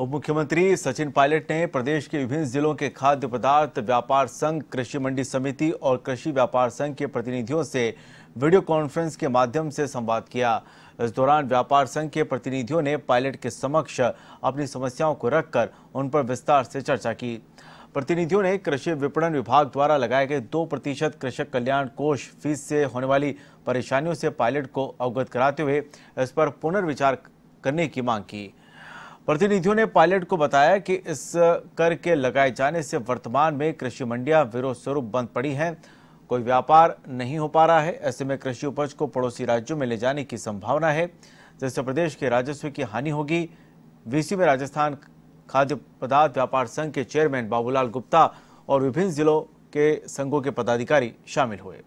उप मुख्यमंत्री सचिन पायलट ने प्रदेश के विभिन्न जिलों के खाद्य पदार्थ व्यापार संघ कृषि मंडी समिति और कृषि व्यापार संघ के प्रतिनिधियों से वीडियो कॉन्फ्रेंस के माध्यम से संवाद किया इस दौरान व्यापार संघ के प्रतिनिधियों ने पायलट के समक्ष अपनी समस्याओं को रखकर उन पर विस्तार से चर्चा की प्रतिनिधियों ने कृषि विपणन विभाग द्वारा लगाए गए दो प्रतिशत कृषक कल्याण कोष फीस से होने वाली परेशानियों से पायलट को अवगत कराते हुए इस पर पुनर्विचार करने की मांग की प्रतिनिधियों ने पायलट को बताया कि इस कर के लगाए जाने से वर्तमान में कृषि मंडियां विरोध स्वरूप बंद पड़ी हैं कोई व्यापार नहीं हो पा रहा है ऐसे में कृषि उपज को पड़ोसी राज्यों में ले जाने की संभावना है जिससे प्रदेश के राजस्व की हानि होगी वीसी में राजस्थान खाद्य पदार्थ व्यापार संघ के चेयरमैन बाबूलाल गुप्ता और विभिन्न जिलों के संघों के पदाधिकारी शामिल हुए